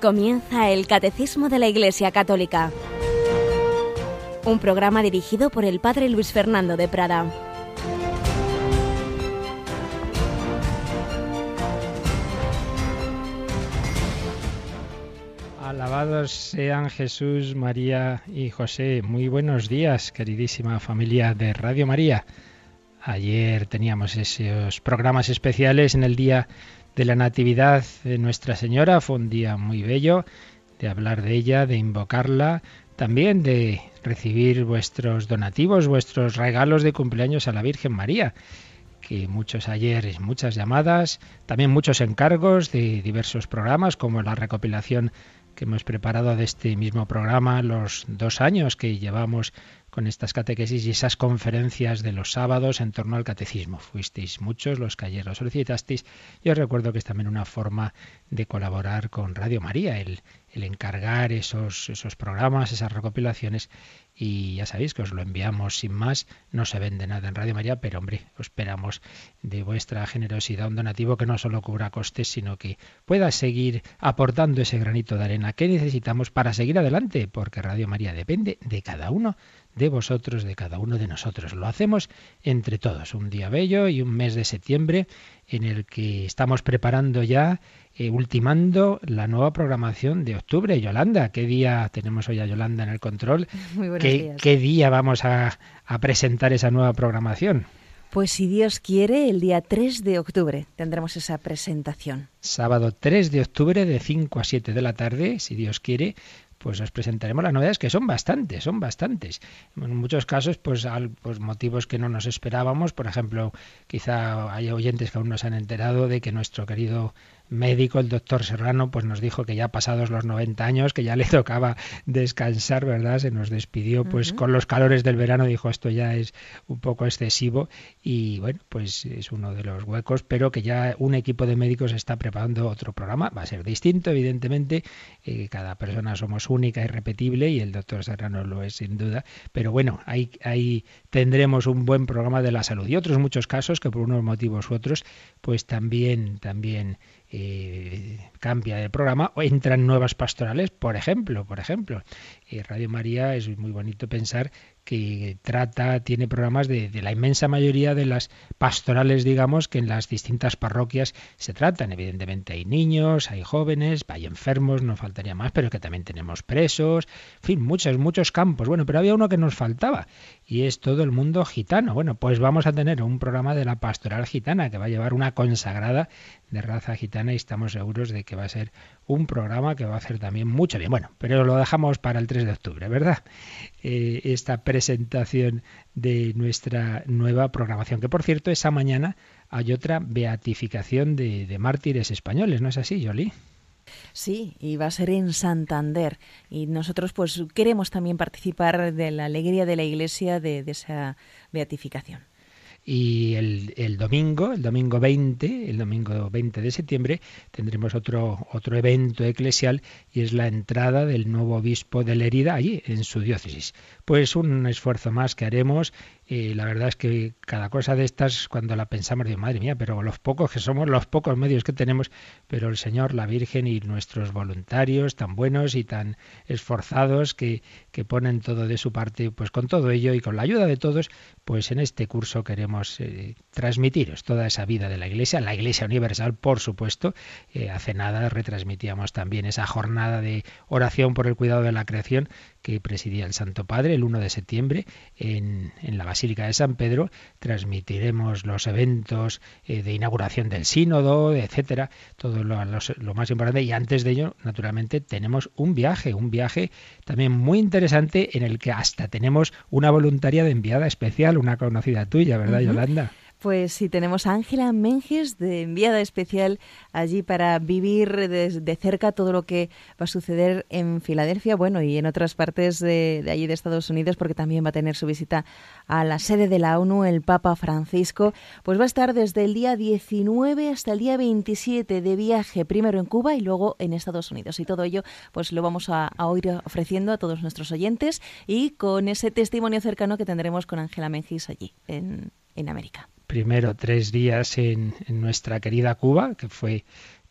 Comienza el Catecismo de la Iglesia Católica, un programa dirigido por el Padre Luis Fernando de Prada. Alabados sean Jesús, María y José. Muy buenos días, queridísima familia de Radio María. Ayer teníamos esos programas especiales en el Día de la Natividad de Nuestra Señora. Fue un día muy bello de hablar de ella, de invocarla, también de recibir vuestros donativos, vuestros regalos de cumpleaños a la Virgen María que muchos ayeres, muchas llamadas, también muchos encargos de diversos programas, como la recopilación que hemos preparado de este mismo programa, los dos años que llevamos con estas catequesis y esas conferencias de los sábados en torno al catecismo. Fuisteis muchos los que ayer lo solicitasteis. os recuerdo que es también una forma de colaborar con Radio María, el, el encargar esos, esos programas, esas recopilaciones. Y ya sabéis que os lo enviamos sin más. No se vende nada en Radio María, pero hombre, os esperamos de vuestra generosidad un donativo que no solo cubra costes, sino que pueda seguir aportando ese granito de arena que necesitamos para seguir adelante, porque Radio María depende de cada uno de vosotros, de cada uno de nosotros. Lo hacemos entre todos. Un día bello y un mes de septiembre en el que estamos preparando ya, eh, ultimando la nueva programación de octubre. Yolanda, ¿qué día tenemos hoy a Yolanda en el control? Muy ¿Qué, ¿Qué día vamos a, a presentar esa nueva programación? Pues si Dios quiere, el día 3 de octubre tendremos esa presentación. Sábado 3 de octubre de 5 a 7 de la tarde, si Dios quiere, pues os presentaremos las novedades que son bastantes, son bastantes. En muchos casos, pues, al, pues, motivos que no nos esperábamos, por ejemplo, quizá hay oyentes que aún no se han enterado de que nuestro querido médico, el doctor Serrano, pues nos dijo que ya pasados los 90 años, que ya le tocaba descansar, ¿verdad? Se nos despidió pues con los calores del verano, dijo esto ya es un poco excesivo y bueno, pues es uno de los huecos, pero que ya un equipo de médicos está preparando otro programa, va a ser distinto evidentemente, eh, cada persona somos única, irrepetible y el doctor Serrano lo es sin duda, pero bueno, ahí, ahí tendremos un buen programa de la salud y otros muchos casos que por unos motivos u otros pues también, también eh, cambia de programa o entran nuevas pastorales, por ejemplo, por ejemplo. Y eh, Radio María es muy bonito pensar que trata, tiene programas de, la inmensa mayoría de las pastorales, digamos, que en las distintas parroquias se tratan. Evidentemente hay niños, hay jóvenes, hay enfermos, no faltaría más, pero que también tenemos presos, en fin, muchos, muchos campos. Bueno, pero había uno que nos faltaba y es todo el mundo gitano. Bueno, pues vamos a tener un programa de la pastoral gitana que va a llevar una consagrada de raza gitana y estamos seguros de que va a ser un programa que va a hacer también mucho bien. Bueno, pero lo dejamos para el 3 de octubre, ¿verdad? Eh, esta presentación de nuestra nueva programación, que por cierto, esa mañana hay otra beatificación de, mártires españoles, ¿no es así, Jolie? Sí, y va a ser en Santander. Y nosotros pues queremos también participar de la alegría de la Iglesia de esa beatificación. Y el, domingo, el domingo 20, el domingo 20 de septiembre, tendremos otro, otro evento eclesial y es la entrada del nuevo obispo de Lerida allí, en su diócesis. Pues un esfuerzo más que haremos la verdad es que cada cosa de estas, cuando la pensamos, digo, madre mía, pero los pocos que somos, los pocos medios que tenemos, pero el Señor, la Virgen y nuestros voluntarios tan buenos y tan esforzados que, que ponen todo de su parte, pues con todo ello y con la ayuda de todos, pues en este curso queremos eh, transmitiros toda esa vida de la Iglesia, la Iglesia Universal, por supuesto. Eh, hace nada retransmitíamos también esa jornada de oración por el cuidado de la creación que presidía el Santo Padre el 1 de septiembre en, en la Basílica de San Pedro, transmitiremos los eventos eh, de inauguración del sínodo, etcétera, todo lo, más importante. Y antes de ello, naturalmente, tenemos un viaje, un viaje también muy interesante en el que hasta tenemos una voluntaria de enviada especial, una conocida tuya, ¿verdad, Yolanda? Pues sí, tenemos a Ángela Menges, de enviada especial allí para vivir de cerca todo lo que va a suceder en Filadelfia, bueno, y en otras partes de, allí de Estados Unidos, porque también va a tener su visita a la sede de la ONU, el Papa Francisco. Pues va a estar desde el día 19 hasta el día 27 de viaje, primero en Cuba y luego en Estados Unidos. Y todo ello, pues lo vamos a, oír ofreciendo a todos nuestros oyentes y con ese testimonio cercano que tendremos con Ángela Menges allí en América primero tres días en, nuestra querida Cuba, que fue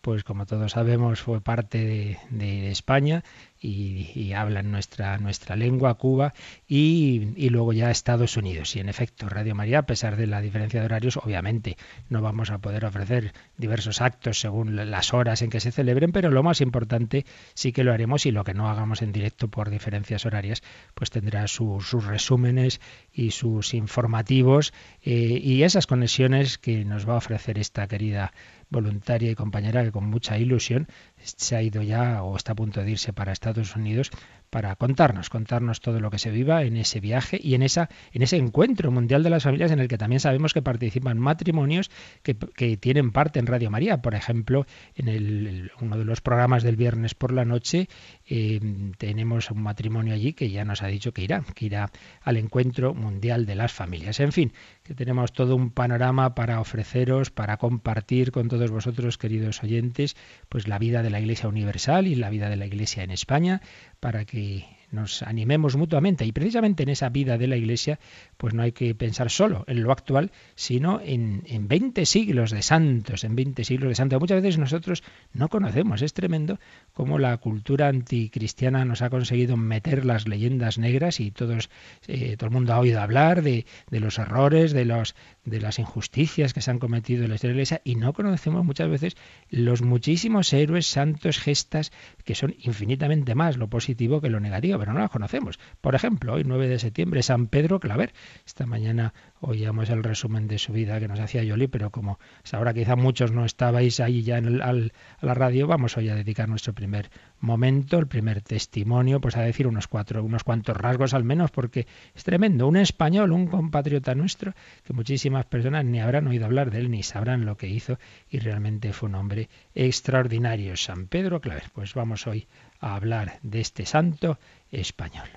pues como todos sabemos, fue parte de, de, España y, hablan nuestra, nuestra lengua, Cuba, y, luego ya Estados Unidos. Y en efecto, Radio María, a pesar de la diferencia de horarios, obviamente no vamos a poder ofrecer diversos actos según las horas en que se celebren, pero lo más importante sí que lo haremos y lo que no hagamos en directo por diferencias horarias, pues tendrá sus resúmenes y sus informativos eh, y esas conexiones que nos va a ofrecer esta querida voluntaria y compañera que con mucha ilusión se ha ido ya o está a punto de irse para Estados Unidos para contarnos, contarnos todo lo que se viva en ese viaje y en, esa, en ese encuentro mundial de las familias en el que también sabemos que participan matrimonios que, tienen parte en Radio María. Por ejemplo, en el, uno de los programas del viernes por la noche Em, tenemos un matrimonio allí que ya nos ha dicho que irá, que irá al encuentro mundial de las familias. En fin, que tenemos todo un panorama para ofreceros, para compartir con todos vosotros, queridos oyentes, pues la vida de la Iglesia Universal y la vida de la Iglesia en España, para que nos animemos mutuamente. Y precisamente en esa vida de la Iglesia, pues no hay que pensar solo en lo actual, sino en, en 20 siglos de santos, en 20 siglos de santos. Muchas veces nosotros no conocemos, es tremendo cómo la cultura anticristiana nos ha conseguido meter las leyendas negras y todos, eh, todo el mundo ha oído hablar de, de los errores, de, los, de las injusticias que se han cometido en la historia de la Iglesia y no conocemos muchas veces los muchísimos héroes, santos, gestas que son infinitamente más lo positivo que lo negativo, pero no las conocemos. Por ejemplo, hoy 9 de septiembre, San Pedro Claver, esta mañana oíamos el resumen de su vida que nos hacía Yoli, pero como ahora quizá muchos no estabais ahí ya en a la radio, vamos hoy a dedicar nuestro primer momento, el primer testimonio, pues a decir unos cuatro, unos cuantos rasgos al menos, porque es tremendo. Un español, un compatriota nuestro, que muchísimas personas ni habrán oído hablar de él, ni sabrán lo que hizo, y realmente fue un hombre extraordinario. San Pedro Claver. Pues vamos hoy a hablar de este santo español.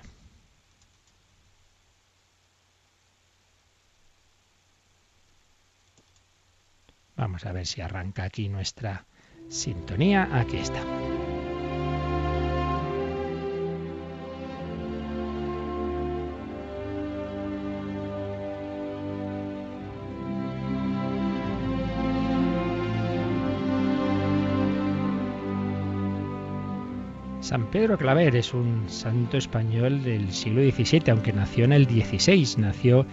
Vamos a ver si arranca aquí nuestra sintonía. Aquí está. San Pedro Claver es un santo español del siglo XVII, aunque nació en el XVI, nació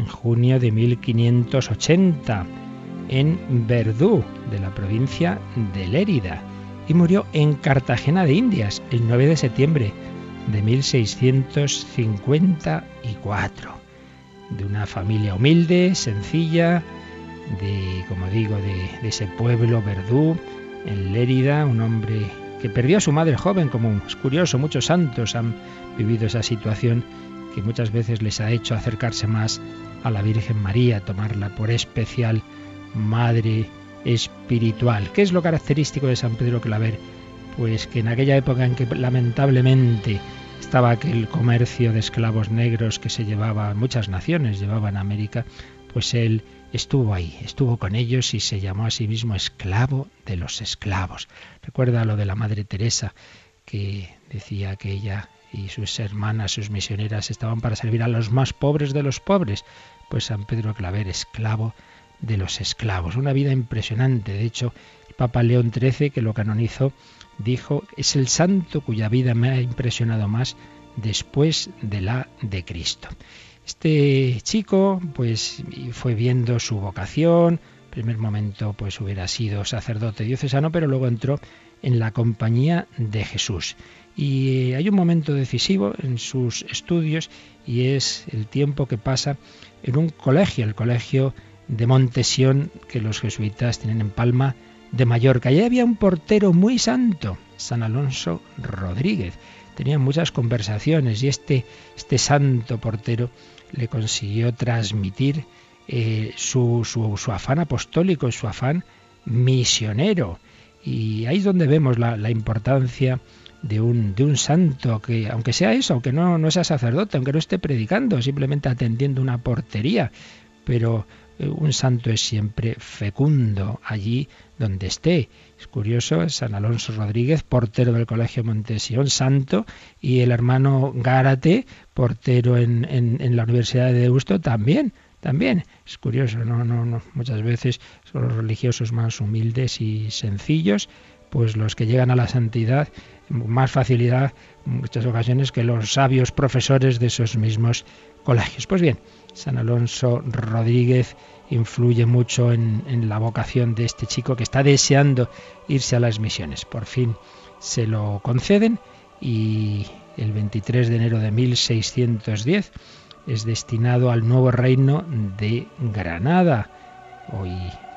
en junio de 1580 en Verdú, de la provincia de Lérida, y murió en Cartagena de Indias el 9 de septiembre de 1654. De una familia humilde, sencilla, de, como digo, de, ese pueblo Verdú, en Lérida, un hombre que perdió a su madre joven como Es curioso, muchos santos han vivido esa situación que muchas veces les ha hecho acercarse más a la Virgen María, tomarla por especial madre espiritual. ¿Qué es lo característico de San Pedro Claver? Pues que en aquella época en que lamentablemente estaba aquel comercio de esclavos negros que se llevaba muchas naciones, llevaban a América, pues él estuvo ahí, estuvo con ellos y se llamó a sí mismo esclavo de los esclavos. Recuerda lo de la Madre Teresa, que decía que ella y sus hermanas, sus misioneras, estaban para servir a los más pobres de los pobres. Pues San Pedro Claver, esclavo de los esclavos. Una vida impresionante. De hecho, el Papa León XIII, que lo canonizó, dijo, es el santo cuya vida me ha impresionado más después de la de Cristo. Este chico pues fue viendo su vocación, primer momento pues hubiera sido sacerdote diocesano, pero luego entró en la compañía de Jesús. Y eh, hay un momento decisivo en sus estudios y es el tiempo que pasa en un colegio, el colegio de Montesión que los jesuitas tienen en Palma de Mallorca. allí había un portero muy santo, San Alonso Rodríguez. Tenían muchas conversaciones y este, este santo portero le consiguió transmitir eh, su, afán apostólico, su afán misionero. Y ahí es donde vemos la, importancia de un, de un, santo que, aunque sea eso, aunque no, no sea sacerdote, aunque no esté predicando, simplemente atendiendo una portería, pero eh, un santo es siempre fecundo allí donde esté. Es curioso, San Alonso Rodríguez, portero del Colegio Montesión, santo, y el hermano Gárate, portero en, en, la Universidad de Deusto, también. También es curioso, no, no, no. Muchas veces son los religiosos más humildes y sencillos, pues los que llegan a la santidad más facilidad en muchas ocasiones que los sabios profesores de esos mismos colegios. Pues bien, San Alonso Rodríguez influye mucho en, la vocación de este chico que está deseando irse a las misiones. Por fin se lo conceden y el 23 de enero de 1610 es destinado al nuevo reino de Granada, hoy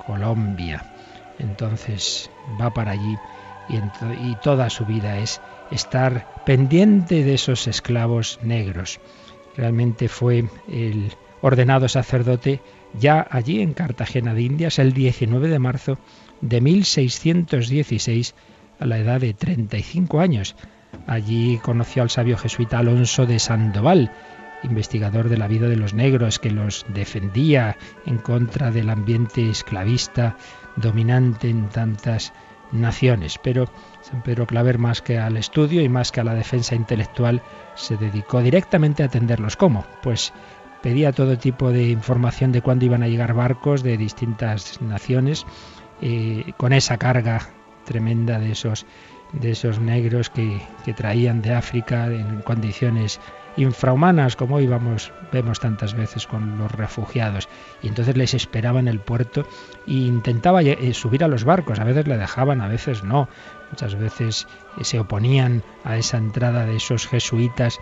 Colombia. Entonces va para allí y, y toda su vida es estar pendiente de esos esclavos negros. Realmente fue el ordenado sacerdote ya allí en Cartagena de Indias el 19 de marzo de 1616 a la edad de 35 años. Allí conoció al sabio jesuita Alonso de Sandoval, investigador de la vida de los negros que los defendía en contra del ambiente esclavista dominante en tantas naciones. Pero San Pedro Claver, más que al estudio y más que a la defensa intelectual, se dedicó directamente a atenderlos. ¿Cómo? Pues pedía todo tipo de información de cuándo iban a llegar barcos de distintas naciones, eh, con esa carga tremenda de esos, de esos negros que, que traían de África en condiciones infrahumanas, como hoy vemos tantas veces con los refugiados. Y entonces les esperaba en el puerto e intentaba eh, subir a los barcos. A veces le dejaban, a veces no. Muchas veces eh, se oponían a esa entrada de esos jesuitas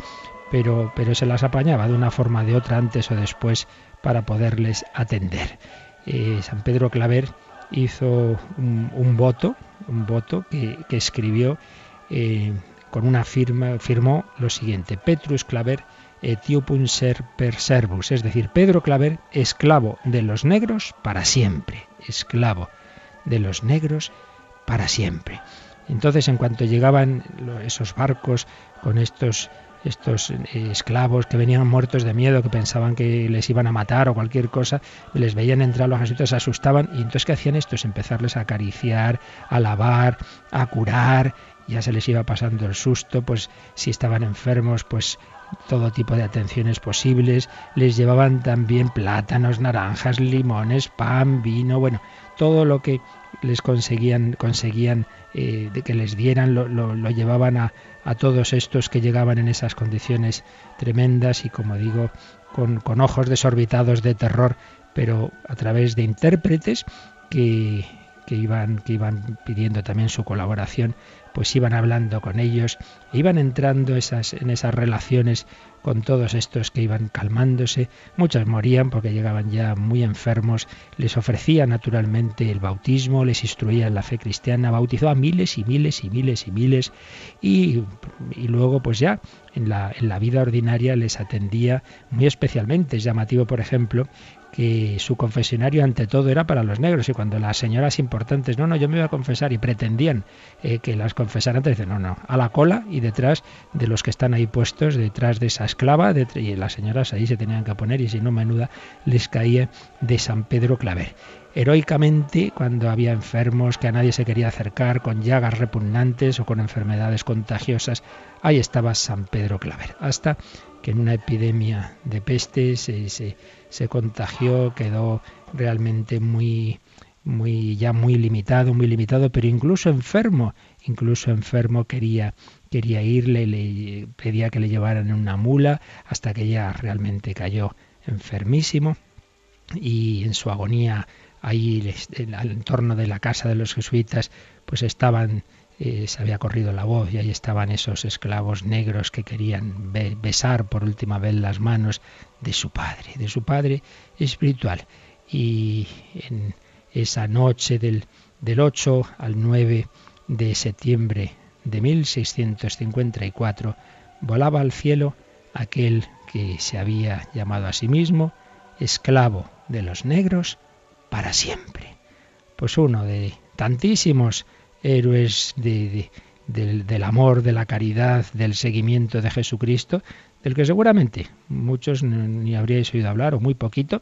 pero, pero se las apañaba de una forma de otra antes o después para poderles atender. Eh, San Pedro Claver hizo un, voto, un voto que, escribió eh, con una firma, firmó lo siguiente, Petrus Claver etiopum ser per servus, es decir, Pedro Claver, esclavo de los negros para siempre, esclavo de los negros para siempre. Entonces, en cuanto llegaban esos barcos con estos estos eh, esclavos que venían muertos de miedo, que pensaban que les iban a matar o cualquier cosa, les veían entrar los jesuitas, se asustaban y entonces ¿qué hacían estos? Empezarles a acariciar, a lavar, a curar, ya se les iba pasando el susto, pues si estaban enfermos, pues todo tipo de atenciones posibles, les llevaban también plátanos, naranjas, limones, pan, vino, bueno, todo lo que les conseguían, conseguían eh, que les dieran, lo, llevaban a, todos estos que llegaban en esas condiciones tremendas y como digo, con, ojos desorbitados de terror, pero a través de intérpretes que, iban, que iban pidiendo también su colaboración, pues iban hablando con ellos, iban entrando esas, en esas relaciones con todos estos que iban calmándose, muchos morían porque llegaban ya muy enfermos, les ofrecía naturalmente el bautismo, les instruía en la fe cristiana, bautizó a miles y miles y miles y miles y, y luego pues ya en la, en la vida ordinaria les atendía muy especialmente. Es llamativo, por ejemplo, que su confesionario ante todo era para los negros y cuando las señoras importantes, no, no, yo me iba a confesar y pretendían eh, que las confesaran, te dicen, no, no, a la cola y detrás de los que están ahí puestos, detrás de esa esclava, y las señoras ahí se tenían que poner y si no, menuda, les caía de San Pedro Claver. Heroicamente, cuando había enfermos que a nadie se quería acercar, con llagas repugnantes o con enfermedades contagiosas, ahí estaba San Pedro Claver. Hasta que en una epidemia de peste se, se, contagió, quedó realmente muy, muy, ya muy limitado, muy limitado, pero incluso enfermo, incluso enfermo quería, quería irle, le pedía que le llevaran una mula, hasta que ya realmente cayó enfermísimo y en su agonía ahí en el entorno de la casa de los jesuitas pues estaban eh, se había corrido la voz y ahí estaban esos esclavos negros que querían besar por última vez las manos de su padre, de su padre espiritual. Y en esa noche del, del 8 al 9 de septiembre de 1654 volaba al cielo aquel que se había llamado a sí mismo esclavo de los negros para siempre. Pues uno de tantísimos héroes del, del amor, de la caridad, del seguimiento de Jesucristo, del que seguramente muchos ni habríais oído hablar, o muy poquito,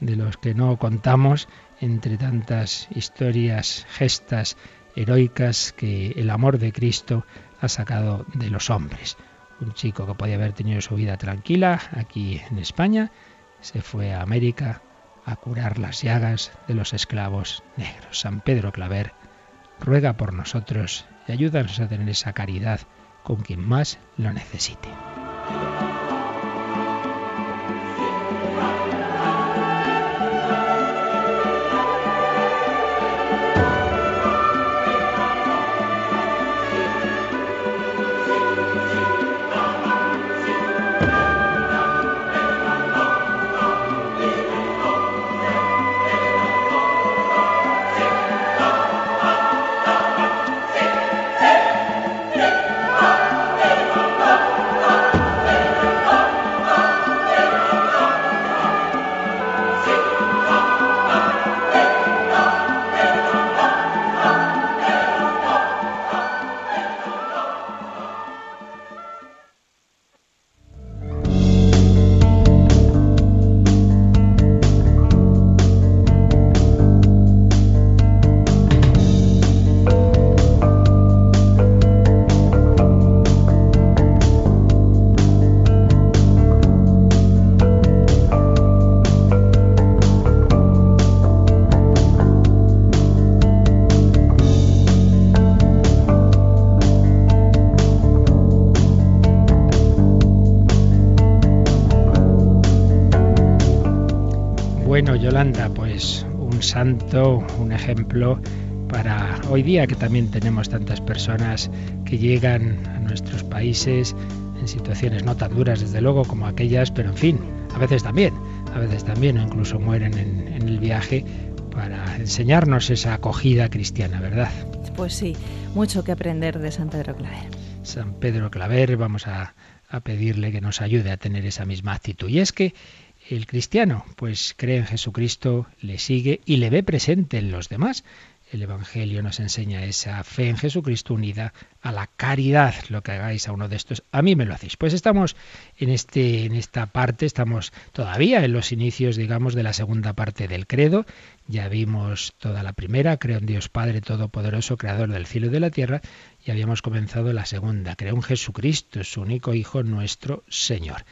de los que no contamos entre tantas historias, gestas heroicas que el amor de Cristo ha sacado de los hombres. Un chico que podía haber tenido su vida tranquila aquí en España, se fue a América a curar las llagas de los esclavos negros. San Pedro Claver ruega por nosotros y ayúdanos a tener esa caridad con quien más lo necesite. tanto un ejemplo para hoy día que también tenemos tantas personas que llegan a nuestros países en situaciones no tan duras desde luego como aquellas, pero en fin, a veces también, a veces también o incluso mueren en, el viaje para enseñarnos esa acogida cristiana, ¿verdad? Pues sí, mucho que aprender de San Pedro Claver. San Pedro Claver, vamos a, a pedirle que nos ayude a tener esa misma actitud. Y es que el cristiano? Pues cree en Jesucristo, le sigue y le ve presente en los demás. El Evangelio nos enseña esa fe en Jesucristo unida a la caridad. Lo que hagáis a uno de estos, a mí me lo hacéis. Pues estamos en, este, en esta parte, estamos todavía en los inicios, digamos, de la segunda parte del credo. Ya vimos toda la primera, creo en Dios Padre Todopoderoso, Creador del cielo y de la tierra, y habíamos comenzado la segunda, creo en Jesucristo, su único Hijo, nuestro Señor.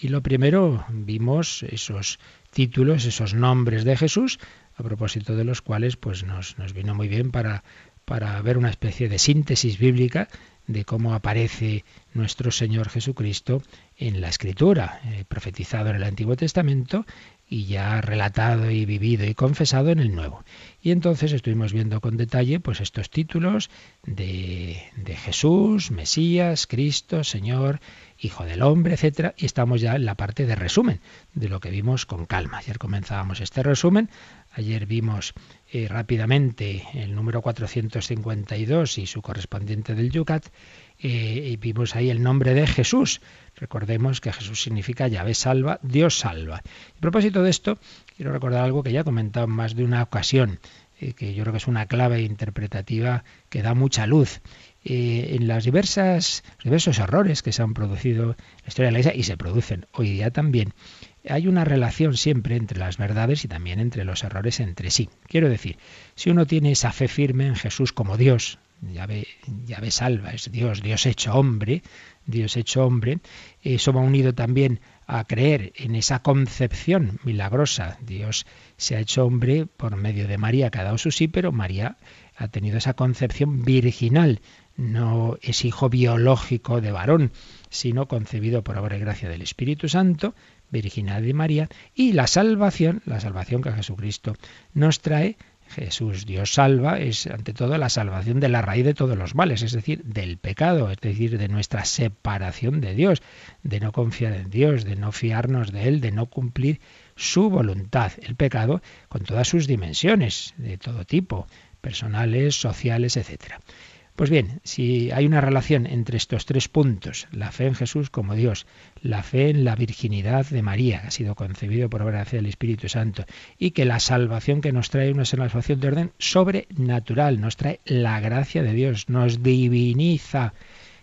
Y lo primero, vimos esos títulos, esos nombres de Jesús, a propósito de los cuales pues nos, vino muy bien para, para ver una especie de síntesis bíblica de cómo aparece nuestro Señor Jesucristo en la Escritura, eh, profetizado en el Antiguo Testamento y ya relatado y vivido y confesado en el Nuevo. Y entonces estuvimos viendo con detalle pues estos títulos de, Jesús, Mesías, Cristo, Señor, Hijo del Hombre, etcétera, y estamos ya en la parte de resumen de lo que vimos con calma. Ayer comenzábamos este resumen Ayer vimos eh, rápidamente el número 452 y su correspondiente del Yucat, eh, y vimos ahí el nombre de Jesús. Recordemos que Jesús significa llave salva, Dios salva. A propósito de esto, quiero recordar algo que ya he comentado en más de una ocasión, eh, que yo creo que es una clave interpretativa que da mucha luz. en las diversos errores que se han producido en la historia de la Iglesia y se producen hoy día también, hay una relación siempre entre las verdades y también entre los errores entre sí. Quiero decir, si uno tiene esa fe firme en Jesús como Dios, ya ve, ya ve salva, es Dios, Dios hecho hombre, Dios hecho hombre, eso va unido también a creer en esa concepción milagrosa. Dios se ha hecho hombre por medio de María, que ha dado su sí, pero María ha tenido esa concepción virginal, no es hijo biológico de varón, sino concebido por obra y gracia del Espíritu Santo, virginal de María y la salvación, la salvación que Jesucristo nos trae. Jesús Dios salva es ante todo la salvación de la raíz de todos los males, es decir, del pecado, es decir, de nuestra separación de Dios, de no confiar en Dios, de no fiarnos de Él, de no cumplir su voluntad. El pecado con todas sus dimensiones, de todo tipo, personales, sociales, etcétera. Pues bien, si hay una relación entre estos tres puntos, la fe en Jesús como Dios, la fe en la virginidad de María, que ha sido concebido por obra del Espíritu Santo, y que la salvación que nos trae es una salvación de orden sobrenatural, nos trae la gracia de Dios, nos diviniza.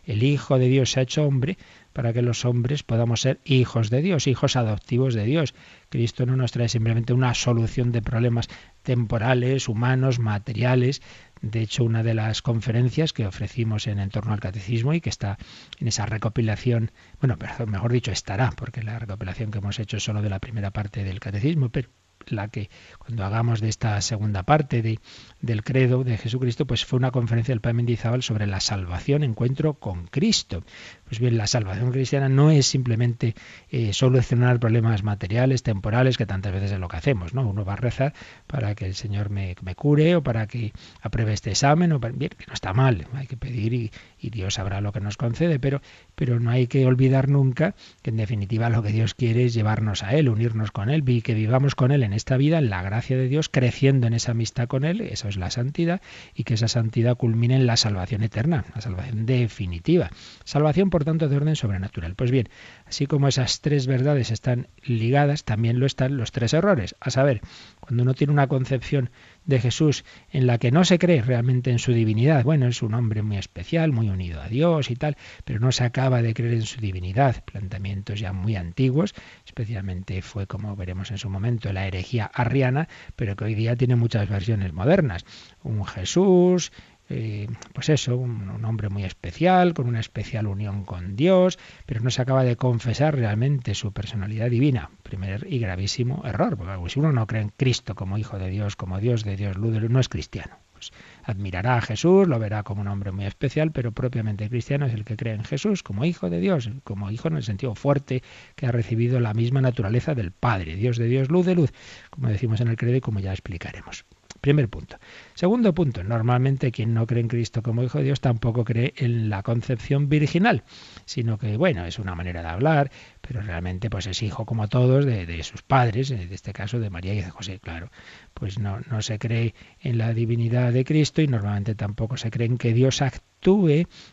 El Hijo de Dios se ha hecho hombre para que los hombres podamos ser hijos de Dios, hijos adoptivos de Dios. Cristo no nos trae simplemente una solución de problemas temporales, humanos, materiales, de hecho, una de las conferencias que ofrecimos en, torno al catecismo y que está en esa recopilación, bueno, mejor dicho, estará, porque la recopilación que hemos hecho es solo de la primera parte del catecismo, pero la que cuando hagamos de esta segunda parte de, del credo de Jesucristo, pues fue una conferencia del Padre Mendizábal sobre la salvación, encuentro con Cristo. Pues bien, la salvación cristiana no es simplemente eh, solucionar problemas materiales, temporales, que tantas veces es lo que hacemos, ¿no? Uno va a rezar para que el Señor me, cure o para que apruebe este examen, o bien, que no está mal, hay que pedir y, Dios sabrá lo que nos concede, pero, pero no hay que olvidar nunca que en definitiva lo que Dios quiere es llevarnos a Él, unirnos con Él y que vivamos con Él en esta vida, en la gracia de Dios, creciendo en esa amistad con Él, eso es la santidad, y que esa santidad culmine en la salvación eterna, la salvación definitiva. Salvación por tanto de orden sobrenatural. Pues bien, así como esas tres verdades están ligadas, también lo están los tres errores. A saber, cuando uno tiene una concepción de Jesús en la que no se cree realmente en su divinidad, bueno, es un hombre muy especial, muy unido a Dios y tal, pero no se acaba de creer en su divinidad. Planteamientos ya muy antiguos, especialmente fue, como veremos en su momento, la herejía arriana, pero que hoy día tiene muchas versiones modernas. Un Jesús eh, pues eso, un, hombre muy especial, con una especial unión con Dios, pero no se acaba de confesar realmente su personalidad divina. Primer y gravísimo error, porque si uno no cree en Cristo como Hijo de Dios, como Dios de Dios, luz de luz, no es cristiano. Pues admirará a Jesús, lo verá como un hombre muy especial, pero propiamente cristiano es el que cree en Jesús como hijo de Dios, como hijo en el sentido fuerte que ha recibido la misma naturaleza del Padre, Dios de Dios, luz de luz, como decimos en el credo y como ya explicaremos. Primer punto. Segundo punto, normalmente quien no cree en Cristo como Hijo de Dios tampoco cree en la concepción virginal, sino que, bueno, es una manera de hablar, pero realmente pues es hijo como todos de, sus padres, en este caso de María y de José, claro. Pues no, no se cree en la divinidad de Cristo y normalmente tampoco se cree en que Dios actúe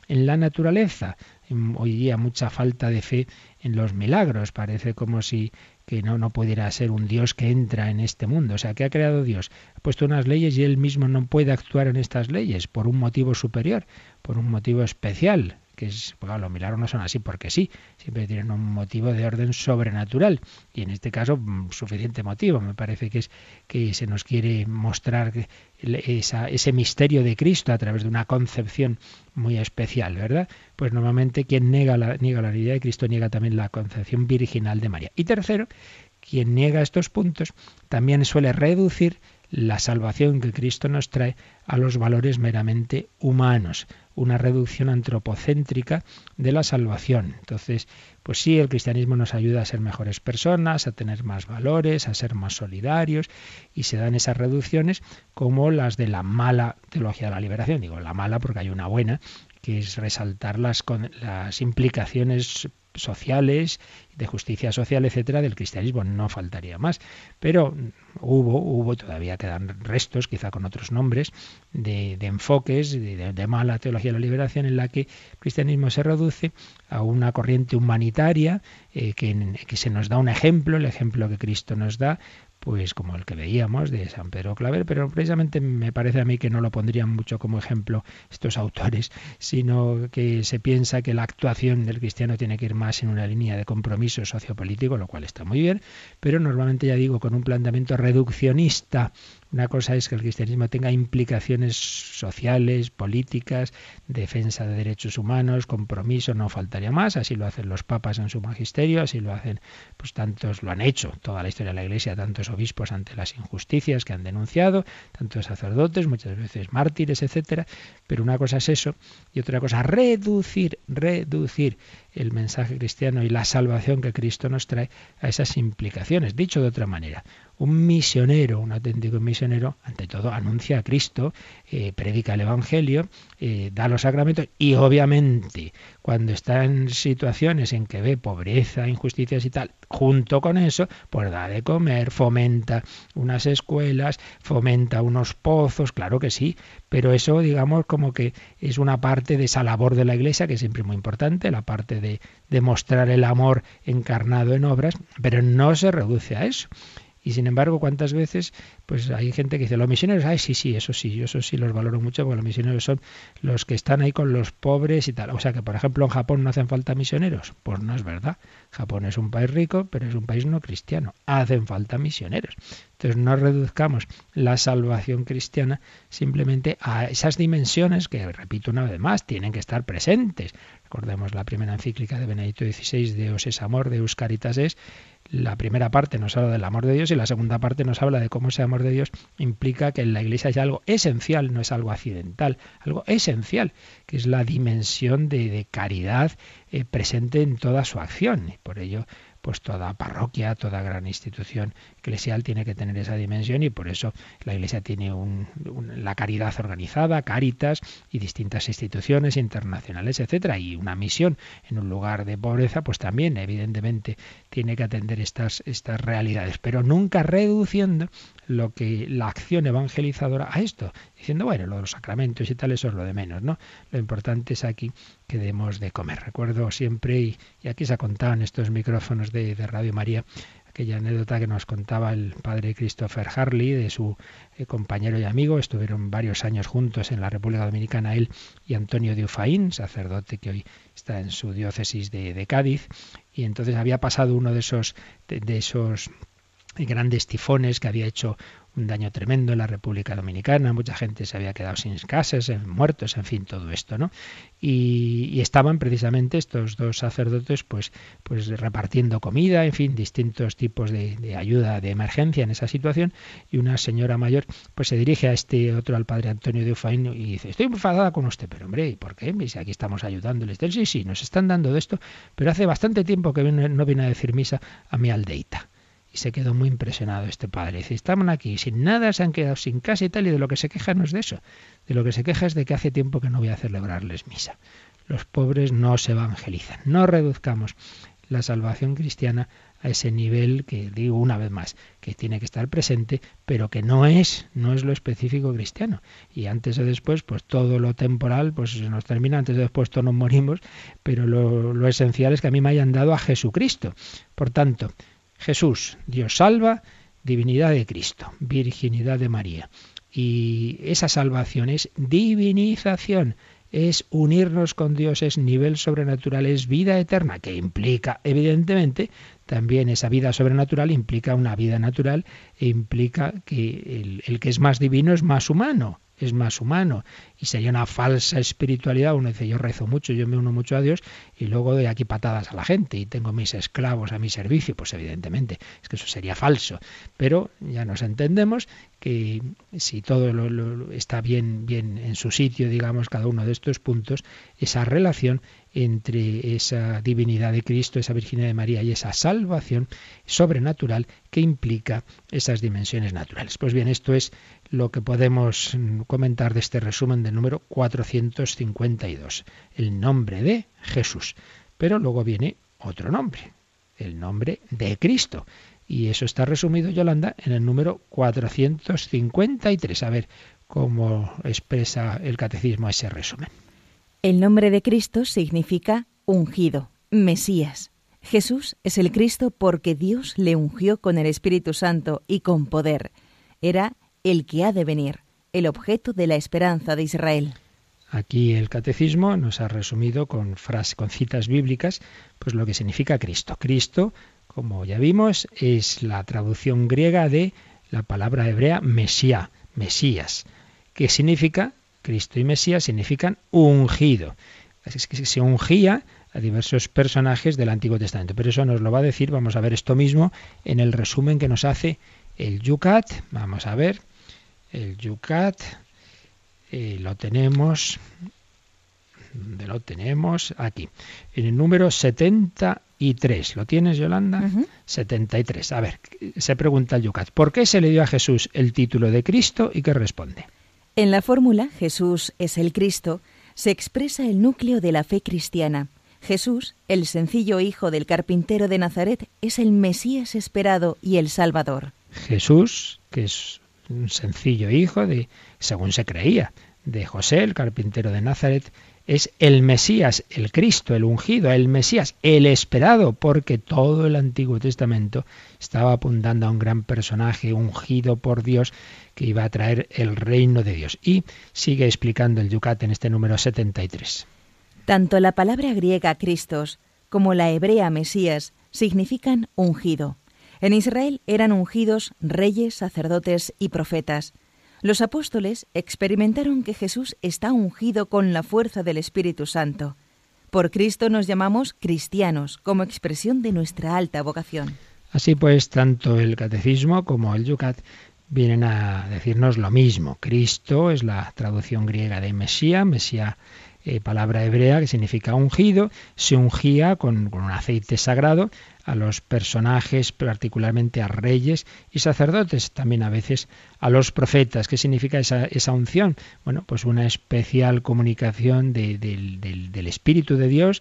en la naturaleza. Hoy día mucha falta de fe en los milagros. Parece como si que no, no pudiera ser un Dios que entra en este mundo. O sea, que ha creado Dios? Ha puesto unas leyes y él mismo no puede actuar en estas leyes por un motivo superior, por un motivo especial que es, bueno, los milagros no son así porque sí, siempre tienen un motivo de orden sobrenatural y en este caso mm, suficiente motivo, me parece que es que se nos quiere mostrar ese misterio de Cristo a través de una concepción muy especial, ¿verdad? Pues normalmente quien niega niega la realidad de Cristo niega también la concepción virginal de María. Y tercero, quien niega estos puntos también suele reducir la salvación que Cristo nos trae a los valores meramente humanos, una reducción antropocéntrica de la salvación. Entonces, pues sí, el cristianismo nos ayuda a ser mejores personas, a tener más valores, a ser más solidarios, y se dan esas reducciones como las de la mala teología de la liberación. Digo, la mala porque hay una buena, que es resaltar las, las implicaciones sociales, de justicia social, etcétera, del cristianismo, no faltaría más. Pero hubo, hubo, todavía quedan restos, quizá con otros nombres, de, enfoques, de, mala teología de la liberación, en la que el cristianismo se reduce a una corriente humanitaria eh, que, que se nos da un ejemplo, el ejemplo que Cristo nos da pues como el que veíamos de San Pedro Claver, pero precisamente me parece a mí que no lo pondrían mucho como ejemplo estos autores, sino que se piensa que la actuación del cristiano tiene que ir más en una línea de compromiso sociopolítico, lo cual está muy bien, pero normalmente ya digo con un planteamiento reduccionista una cosa es que el cristianismo tenga implicaciones sociales, políticas, defensa de derechos humanos, compromiso, no faltaría más. Así lo hacen los papas en su magisterio, así lo hacen, pues tantos lo han hecho toda la historia de la Iglesia, tantos obispos ante las injusticias que han denunciado, tantos sacerdotes, muchas veces mártires, etcétera. Pero una cosa es eso y otra cosa reducir, reducir el mensaje cristiano y la salvación que Cristo nos trae a esas implicaciones. Dicho de otra manera, un misionero, un auténtico misionero, ante todo anuncia a Cristo, eh, predica el Evangelio, eh, da los sacramentos y obviamente cuando está en situaciones en que ve pobreza, injusticias y tal, junto con eso, pues da de comer, fomenta unas escuelas, fomenta unos pozos, claro que sí, pero eso digamos como que es una parte de esa labor de la iglesia que es siempre muy importante, la parte de, de mostrar el amor encarnado en obras, pero no se reduce a eso. Y sin embargo, ¿cuántas veces pues hay gente que dice, los misioneros, ay, sí, sí, eso sí, yo eso sí los valoro mucho, porque los misioneros son los que están ahí con los pobres y tal. O sea que, por ejemplo, en Japón no hacen falta misioneros. Pues no es verdad. Japón es un país rico, pero es un país no cristiano. Hacen falta misioneros. Entonces no reduzcamos la salvación cristiana simplemente a esas dimensiones que, repito una vez más, tienen que estar presentes. Recordemos la primera encíclica de Benedicto XVI, «Os es amor, de Caritas es, la primera parte nos habla del amor de Dios y la segunda parte nos habla de cómo ese amor de Dios implica que en la Iglesia hay algo esencial, no es algo accidental, algo esencial, que es la dimensión de, caridad eh, presente en toda su acción. por ello pues toda parroquia, toda gran institución eclesial tiene que tener esa dimensión y por eso la Iglesia tiene un, la caridad organizada, Caritas y distintas instituciones internacionales, etcétera, y una misión en un lugar de pobreza, pues también evidentemente tiene que atender estas estas realidades, pero nunca reduciendo lo que la acción evangelizadora a esto, diciendo, bueno, lo de los sacramentos y tal, eso es lo de menos, ¿no? Lo importante es aquí que demos de comer. Recuerdo siempre, y, aquí se contaban en estos micrófonos de, Radio María, aquella anécdota que nos contaba el padre Christopher Harley de su eh, compañero y amigo. Estuvieron varios años juntos en la República Dominicana, él y Antonio de sacerdote que hoy está en su diócesis de, Cádiz. Y entonces había pasado uno de esos, de esos grandes tifones que había hecho un daño tremendo en la República Dominicana, mucha gente se había quedado sin casas, muertos, en fin, todo esto, ¿no? Y, estaban precisamente estos dos sacerdotes, pues, pues repartiendo comida, en fin, distintos tipos de, ayuda de emergencia en esa situación, y una señora mayor, pues se dirige a este otro, al padre Antonio de Ufaín, y dice, estoy enfadada con usted, pero hombre, ¿y por qué? Si aquí estamos ayudándoles, sí, sí, nos están dando de esto, pero hace bastante tiempo que no viene a decir misa a mi aldeita. Y se quedó muy impresionado este padre. Dice, estaban aquí, sin nada, se han quedado sin casa y tal, y de lo que se queja no es de eso. De lo que se queja es de que hace tiempo que no voy a celebrarles misa. Los pobres no se evangelizan. No reduzcamos la salvación cristiana a ese nivel que digo una vez más, que tiene que estar presente, pero que no es, no es lo específico cristiano. Y antes o después, pues todo lo temporal, pues se nos termina, antes o después todos nos morimos, pero lo, lo esencial es que a mí me hayan dado a Jesucristo. Por tanto, Jesús, Dios salva, divinidad de Cristo, virginidad de María. Y esa salvación es divinización, es unirnos con Dios, es nivel sobrenatural, es vida eterna, que implica, evidentemente, también esa vida sobrenatural implica una vida natural e implica que el, el que es más divino es más humano es más humano y sería una falsa espiritualidad. Uno dice, yo rezo mucho, yo me uno mucho a Dios y luego doy aquí patadas a la gente y tengo mis esclavos a mi servicio. Pues evidentemente, es que eso sería falso. Pero ya nos entendemos que si todo está bien, bien en su sitio, digamos, cada uno de estos puntos, esa relación entre esa divinidad de Cristo, esa Virginia de María y esa salvación sobrenatural que implica esas dimensiones naturales. Pues bien, esto es lo que podemos comentar de este resumen del número 452, el nombre de Jesús. Pero luego viene otro nombre, el nombre de Cristo. Y eso está resumido, Yolanda, en el número 453. A ver cómo expresa el catecismo ese resumen. El nombre de Cristo significa ungido, Mesías. Jesús es el Cristo porque Dios le ungió con el Espíritu Santo y con poder. Era el que ha de venir, el objeto de la esperanza de Israel. Aquí el catecismo nos ha resumido con, frases, con citas bíblicas pues lo que significa Cristo. Cristo, como ya vimos, es la traducción griega de la palabra hebrea Mesía, Mesías, que significa, Cristo y Mesías significan ungido. Así es que se ungía a diversos personajes del Antiguo Testamento. Pero eso nos lo va a decir, vamos a ver esto mismo en el resumen que nos hace el Yucat. Vamos a ver el Yucat, eh, lo tenemos, lo tenemos? Aquí, en el número 73. ¿Lo tienes, Yolanda? 73. A ver, se pregunta el Yucat, ¿por qué se le dio a Jesús el título de Cristo y qué responde? En la fórmula Jesús es el Cristo se expresa el núcleo de la fe cristiana. Jesús, el sencillo hijo del carpintero de Nazaret, es el Mesías esperado y el Salvador. Jesús, que es un sencillo hijo de, según se creía, de José, el carpintero de Nazaret, es el Mesías, el Cristo, el ungido, el Mesías, el esperado, porque todo el Antiguo Testamento estaba apuntando a un gran personaje ungido por Dios que iba a traer el reino de Dios. Y sigue explicando el Yucat en este número 73. Tanto la palabra griega Cristos como la hebrea Mesías significan ungido. En Israel eran ungidos reyes, sacerdotes y profetas. Los apóstoles experimentaron que Jesús está ungido con la fuerza del Espíritu Santo. Por Cristo nos llamamos cristianos, como expresión de nuestra alta vocación. Así pues, tanto el catecismo como el yucat vienen a decirnos lo mismo. Cristo es la traducción griega de Mesía, Mesía eh, palabra hebrea que significa ungido, se ungía con, un aceite sagrado a los personajes, particularmente a reyes y sacerdotes, también a veces a los profetas. ¿Qué significa esa, esa unción? Bueno, pues una especial comunicación del, del Espíritu de Dios,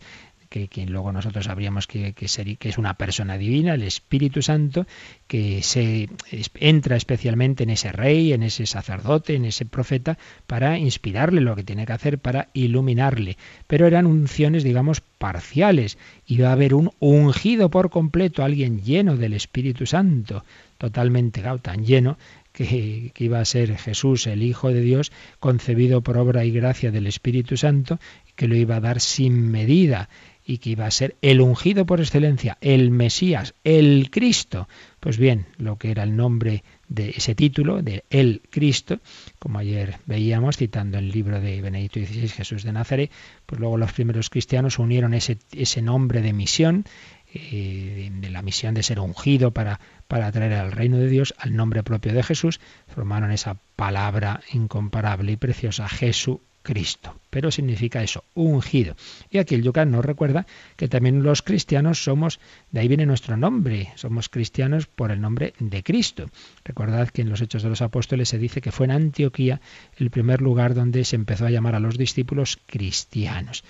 que, luego nosotros sabríamos que, que, que, es una persona divina, el Espíritu Santo, que se entra especialmente en ese rey, en ese sacerdote, en ese profeta, para inspirarle lo que tiene que hacer, para iluminarle. Pero eran unciones, digamos, parciales. Iba a haber un ungido por completo, alguien lleno del Espíritu Santo, totalmente, gautan tan lleno que, iba a ser Jesús, el Hijo de Dios, concebido por obra y gracia del Espíritu Santo, que lo iba a dar sin medida y que iba a ser el ungido por excelencia, el Mesías, el Cristo. Pues bien, lo que era el nombre de ese título, de El Cristo, como ayer veíamos citando el libro de Benedicto XVI, Jesús de Nazaret, pues luego los primeros cristianos unieron ese, ese nombre de misión, eh, de la misión de ser ungido para, para atraer al reino de Dios al nombre propio de Jesús, formaron esa palabra incomparable y preciosa, Jesús Cristo. Pero significa eso, ungido. Y aquí el yucat nos recuerda que también los cristianos somos, de ahí viene nuestro nombre, somos cristianos por el nombre de Cristo. Recordad que en los Hechos de los Apóstoles se dice que fue en Antioquía el primer lugar donde se empezó a llamar a los discípulos cristianos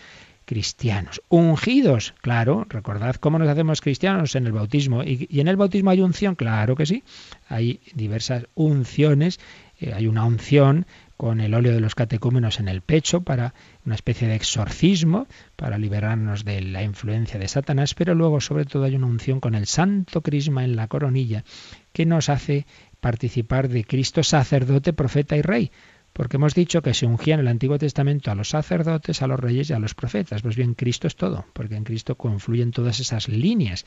cristianos. Ungidos, claro, recordad cómo nos hacemos cristianos en el bautismo. ¿Y, en el bautismo hay unción? Claro que sí. Hay diversas unciones. Eh, hay una unción con el óleo de los catecúmenos en el pecho para una especie de exorcismo, para liberarnos de la influencia de Satanás, pero luego sobre todo hay una unción con el santo crisma en la coronilla que nos hace participar de Cristo sacerdote, profeta y rey. Porque hemos dicho que se ungía en el Antiguo Testamento a los sacerdotes, a los reyes y a los profetas. Pues bien, Cristo es todo, porque en Cristo confluyen todas esas líneas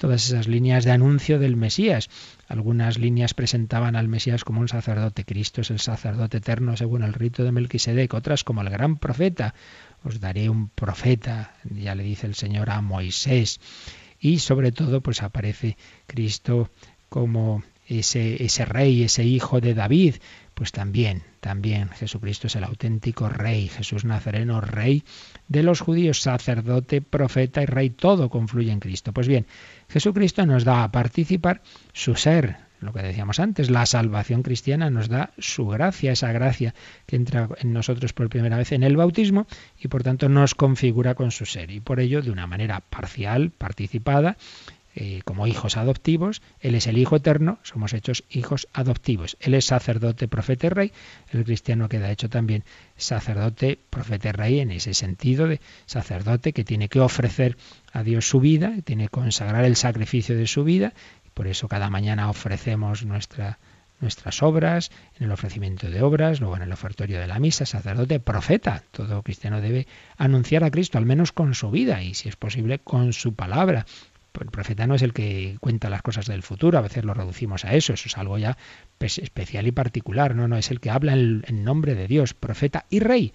todas esas líneas de anuncio del Mesías. Algunas líneas presentaban al Mesías como un sacerdote. Cristo es el sacerdote eterno según el rito de Melquisedec, otras como el gran profeta. Os daré un profeta, ya le dice el Señor a Moisés. Y sobre todo, pues aparece Cristo como ese, rey, ese hijo de David, pues también, también Jesucristo es el auténtico rey, Jesús Nazareno, rey de los judíos, sacerdote, profeta y rey, todo confluye en Cristo. Pues bien, Jesucristo nos da a participar su ser, lo que decíamos antes, la salvación cristiana nos da su gracia, esa gracia que entra en nosotros por primera vez en el bautismo y por tanto nos configura con su ser. Y por ello, de una manera parcial, participada, eh, como hijos adoptivos, Él es el Hijo eterno, somos hechos hijos adoptivos. Él es sacerdote, profeta y rey, el cristiano queda hecho también sacerdote, profeta y rey en ese sentido de sacerdote que tiene que ofrecer a Dios su vida, tiene que consagrar el sacrificio de su vida, por eso cada mañana ofrecemos nuestra nuestras obras, en el ofrecimiento de obras, luego en el ofertorio de la misa, sacerdote, profeta. Todo cristiano debe anunciar a Cristo, al menos con su vida y, si es posible, con su palabra el profeta no es el que cuenta las cosas del futuro, a veces lo reducimos a eso, eso es algo ya pues, especial y particular, no, no, es el que habla en nombre de Dios, profeta y rey.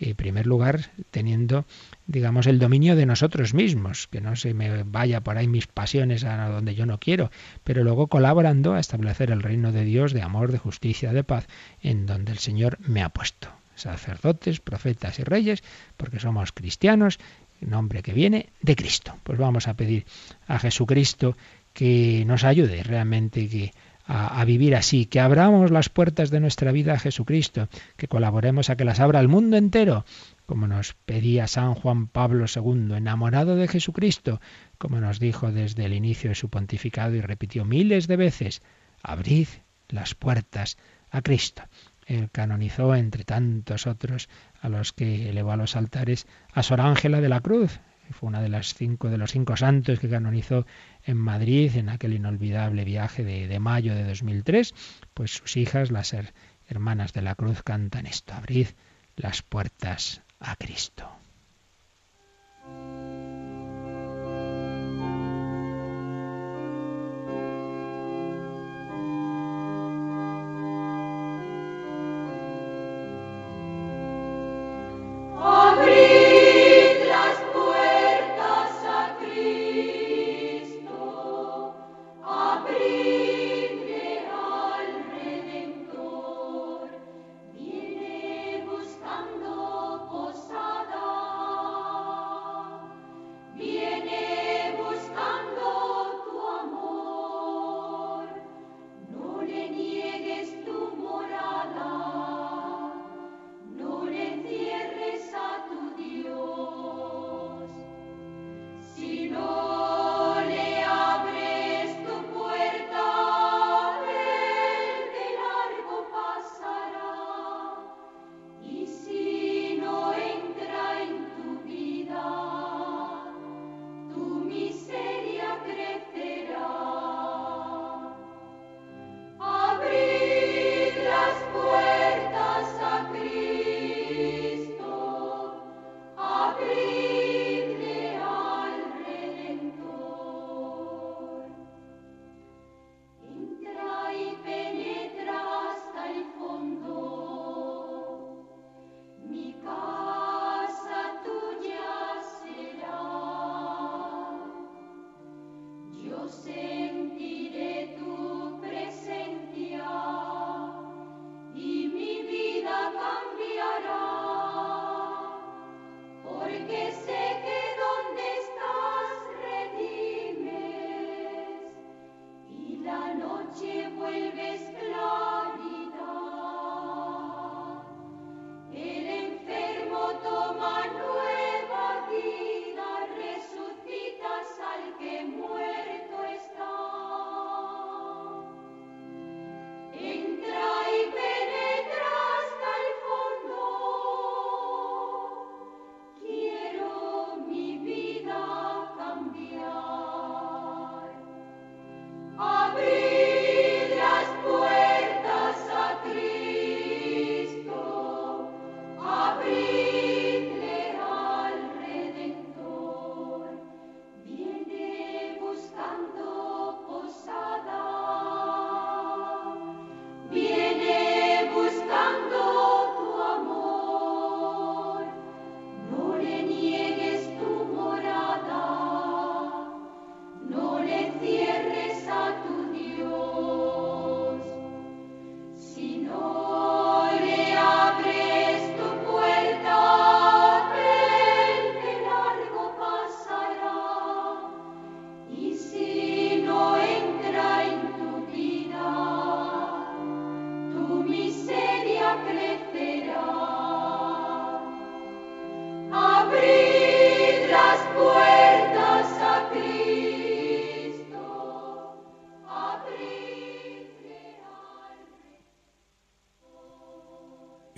En primer lugar, teniendo, digamos, el dominio de nosotros mismos, que no se me vaya por ahí mis pasiones a donde yo no quiero, pero luego colaborando a establecer el reino de Dios de amor, de justicia, de paz, en donde el Señor me ha puesto sacerdotes, profetas y reyes, porque somos cristianos nombre que viene de Cristo. Pues vamos a pedir a Jesucristo que nos ayude realmente a, vivir así, que abramos las puertas de nuestra vida a Jesucristo, que colaboremos a que las abra al mundo entero, como nos pedía San Juan Pablo II, enamorado de Jesucristo, como nos dijo desde el inicio de su pontificado y repitió miles de veces, abrid las puertas a Cristo canonizó, entre tantos otros, a los que elevó a los altares, a Sor Ángela de la Cruz, fue una de las cinco de los cinco santos que canonizó en Madrid en aquel inolvidable viaje de, mayo de 2003, pues sus hijas, las hermanas de la Cruz, cantan esto: abrid las puertas a Cristo.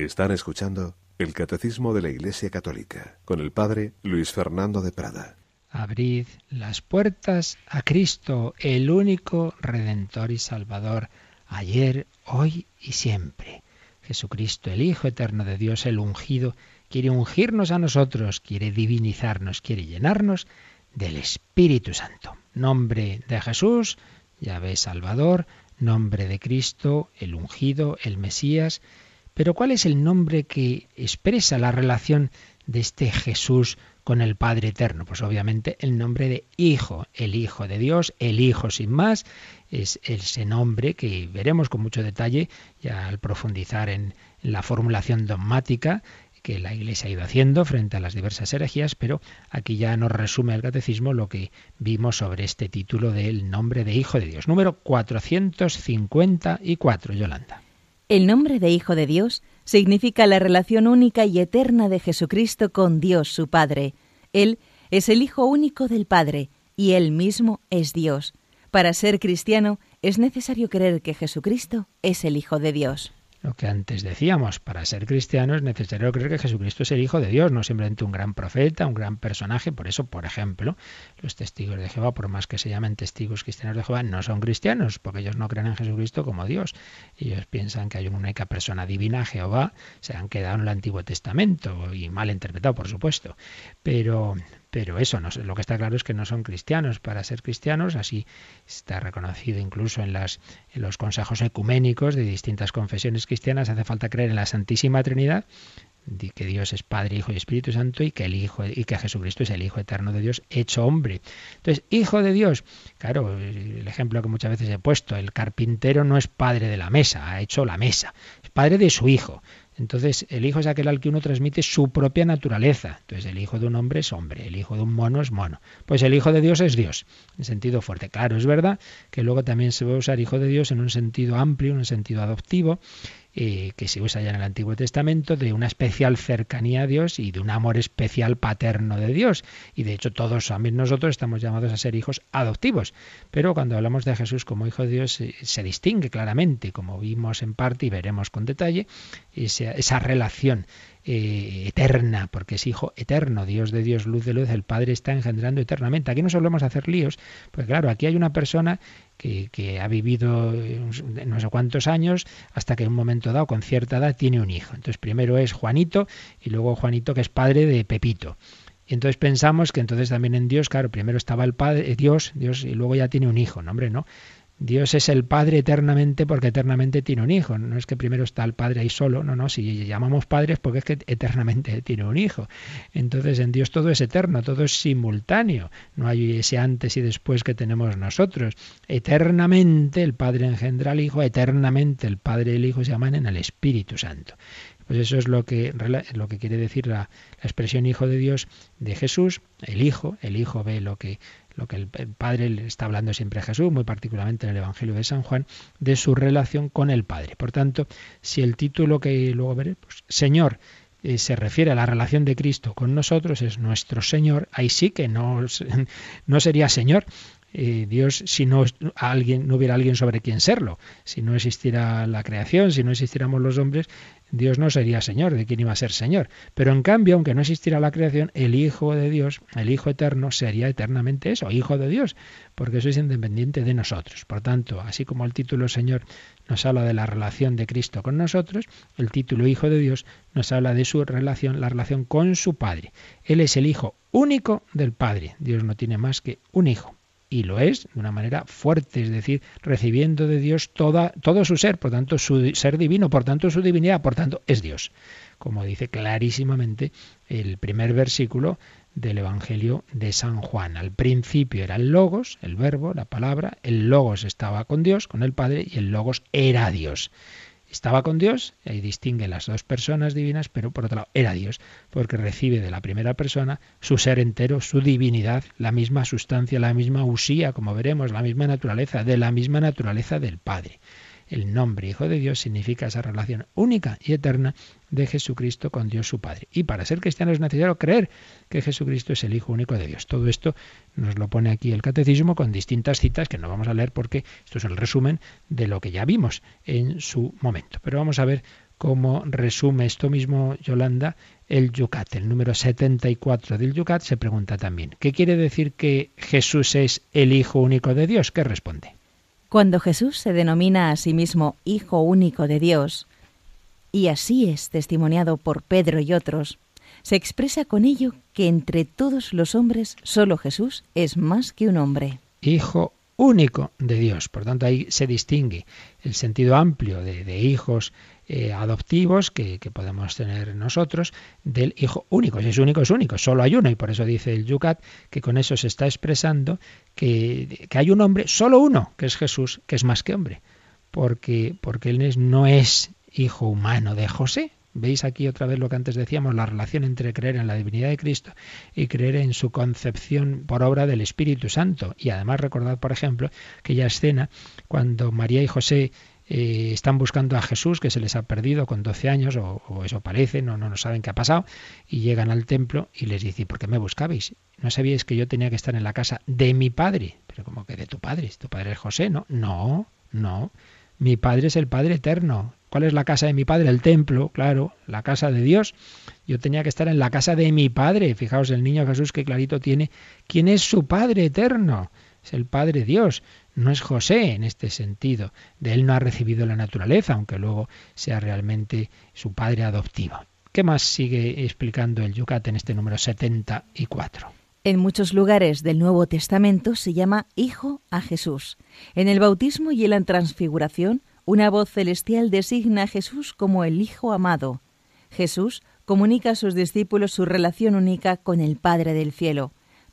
Están escuchando el Catecismo de la Iglesia Católica con el Padre Luis Fernando de Prada. Abrid las puertas a Cristo, el único Redentor y Salvador, ayer, hoy y siempre. Jesucristo, el Hijo Eterno de Dios, el ungido, quiere ungirnos a nosotros, quiere divinizarnos, quiere llenarnos del Espíritu Santo. Nombre de Jesús, llave Salvador, nombre de Cristo, el ungido, el Mesías, pero ¿cuál es el nombre que expresa la relación de este Jesús con el Padre Eterno? Pues obviamente el nombre de Hijo, el Hijo de Dios, el Hijo sin más, es ese nombre que veremos con mucho detalle ya al profundizar en la formulación dogmática que la Iglesia ha ido haciendo frente a las diversas herejías, pero aquí ya nos resume el catecismo lo que vimos sobre este título del nombre de Hijo de Dios, número 454, Yolanda. El nombre de Hijo de Dios significa la relación única y eterna de Jesucristo con Dios su Padre. Él es el Hijo único del Padre y Él mismo es Dios. Para ser cristiano es necesario creer que Jesucristo es el Hijo de Dios. Lo que antes decíamos, para ser cristianos es necesario creer que Jesucristo es el Hijo de Dios, no simplemente un gran profeta, un gran personaje. Por eso, por ejemplo, los testigos de Jehová, por más que se llamen testigos cristianos de Jehová, no son cristianos, porque ellos no creen en Jesucristo como Dios. Ellos piensan que hay una única persona divina, Jehová, se han quedado en el Antiguo Testamento y mal interpretado, por supuesto. Pero, pero eso, no, lo que está claro es que no son cristianos. Para ser cristianos, así está reconocido incluso en, las, los consejos ecuménicos de distintas confesiones cristianas, hace falta creer en la Santísima Trinidad, que Dios es Padre, Hijo y Espíritu Santo y que el Hijo y que Jesucristo es el Hijo eterno de Dios hecho hombre. Entonces, Hijo de Dios, claro, el ejemplo que muchas veces he puesto, el carpintero no es padre de la mesa, ha hecho la mesa, es padre de su hijo. Entonces, el hijo es aquel al que uno transmite su propia naturaleza. Entonces, el hijo de un hombre es hombre, el hijo de un mono es mono. Pues el hijo de Dios es Dios, en sentido fuerte. Claro, es verdad que luego también se va a usar hijo de Dios en un sentido amplio, en un sentido adoptivo, eh, que se usa ya en el Antiguo Testamento, de una especial cercanía a Dios y de un amor especial paterno de Dios. Y de hecho todos, nosotros, estamos llamados a ser hijos adoptivos. Pero cuando hablamos de Jesús como hijo de Dios, eh, se distingue claramente, como vimos en parte y veremos con detalle, esa, relación eh, eterna, porque es Hijo eterno, Dios de Dios, luz de luz, el Padre está engendrando eternamente. Aquí no solemos hacer líos, porque claro, aquí hay una persona que, ha vivido eh, no sé cuántos años, hasta que en un momento dado, con cierta edad, tiene un hijo. Entonces primero es Juanito y luego Juanito que es padre de Pepito. Y entonces pensamos que entonces también en Dios, claro, primero estaba el Padre, eh, Dios, Dios, y luego ya tiene un hijo. No, no. Dios es el Padre eternamente porque eternamente tiene un hijo. No es que primero está el Padre ahí solo, no, no, si llamamos padres porque es que eternamente tiene un hijo. Entonces en Dios todo es eterno, todo es simultáneo. No hay ese antes y después que tenemos nosotros. Eternamente el Padre engendra al Hijo, eternamente el Padre y el Hijo se aman en el Espíritu Santo. Pues eso es lo que, lo que quiere decir la, expresión Hijo de Dios de Jesús, el Hijo, el Hijo ve lo que, lo que el, Padre le está hablando siempre a Jesús, muy particularmente en el Evangelio de San Juan, de su relación con el Padre. Por tanto, si el título que luego veremos, pues, Señor, eh, se refiere a la relación de Cristo con nosotros, es nuestro Señor, ahí sí que no, no sería Señor, eh, Dios si no alguien no hubiera alguien sobre quien serlo, si no existiera la creación, si no existiéramos los hombres, Dios no sería Señor, de quién iba a ser Señor. Pero en cambio, aunque no existiera la creación, el Hijo de Dios, el Hijo eterno, sería eternamente eso, Hijo de Dios, porque eso es independiente de nosotros. Por tanto, así como el título Señor nos habla de la relación de Cristo con nosotros, el título Hijo de Dios nos habla de su relación, la relación con su Padre. Él es el Hijo único del Padre. Dios no tiene más que un Hijo y lo es de una manera fuerte, es decir, recibiendo de Dios toda, todo su ser, por tanto su ser divino, por tanto su divinidad, por tanto es Dios, como dice clarísimamente el primer versículo del Evangelio de San Juan. Al principio era el logos, el verbo, la palabra, el logos estaba con Dios, con el Padre, y el logos era Dios estaba con Dios, y ahí distingue las dos personas divinas, pero por otro lado era Dios, porque recibe de la primera persona su ser entero, su divinidad, la misma sustancia, la misma usía, como veremos, la misma naturaleza, de la misma naturaleza del Padre. El nombre Hijo de Dios significa esa relación única y eterna de Jesucristo con Dios su Padre. Y para ser cristiano es necesario creer que Jesucristo es el Hijo único de Dios. Todo esto nos lo pone aquí el Catecismo con distintas citas que no vamos a leer porque esto es el resumen de lo que ya vimos en su momento. Pero vamos a ver cómo resume esto mismo Yolanda el Yucat. El número 74 del Yucat se pregunta también, ¿qué quiere decir que Jesús es el Hijo único de Dios? ¿Qué responde? Cuando Jesús se denomina a sí mismo Hijo único de Dios, y así es testimoniado por Pedro y otros, se expresa con ello que entre todos los hombres solo Jesús es más que un hombre. Hijo único de Dios. Por tanto, ahí se distingue el sentido amplio de, hijos eh, adoptivos que, podemos tener nosotros del hijo único. Si es único, es único. Solo hay uno. Y por eso dice el Yucat que con eso se está expresando que, hay un hombre, solo uno, que es Jesús, que es más que hombre. Porque, porque él no es hijo humano de José, Veis aquí otra vez lo que antes decíamos, la relación entre creer en la divinidad de Cristo y creer en su concepción por obra del Espíritu Santo. Y además recordad, por ejemplo, aquella escena cuando María y José eh, están buscando a Jesús, que se les ha perdido con 12 años, o, eso parece, no, no, saben qué ha pasado, y llegan al templo y les dice, ¿por qué me buscabais? ¿No sabíais que yo tenía que estar en la casa de mi padre? Pero como que de tu padre, tu padre es José, ¿no? No, no, mi padre es el Padre Eterno, ¿Cuál es la casa de mi padre? El templo, claro, la casa de Dios. Yo tenía que estar en la casa de mi padre. Fijaos el niño Jesús que clarito tiene. ¿Quién es su Padre eterno? Es el Padre Dios. No es José en este sentido. De él no ha recibido la naturaleza, aunque luego sea realmente su padre adoptivo. ¿Qué más sigue explicando el yucate en este número 74? En muchos lugares del Nuevo Testamento se llama Hijo a Jesús. En el bautismo y en la transfiguración una voz celestial designa a Jesús como el Hijo amado. Jesús comunica a sus discípulos su relación única con el Padre del Cielo.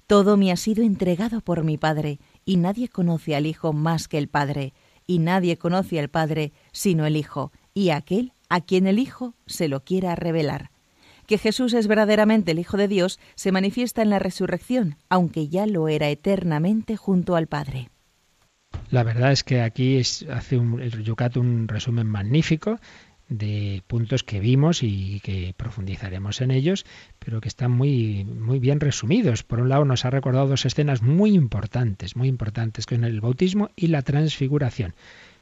Todo me ha sido entregado por mi Padre, y nadie conoce al Hijo más que el Padre, y nadie conoce al Padre sino el Hijo, y aquel a quien el Hijo se lo quiera revelar. Que Jesús es verdaderamente el Hijo de Dios se manifiesta en la resurrección, aunque ya lo era eternamente junto al Padre. La verdad es que aquí es, hace un, el Yucat un resumen magnífico de puntos que vimos y que profundizaremos en ellos, pero que están muy, muy bien resumidos. Por un lado, nos ha recordado dos escenas muy importantes, muy importantes, que son el bautismo y la transfiguración.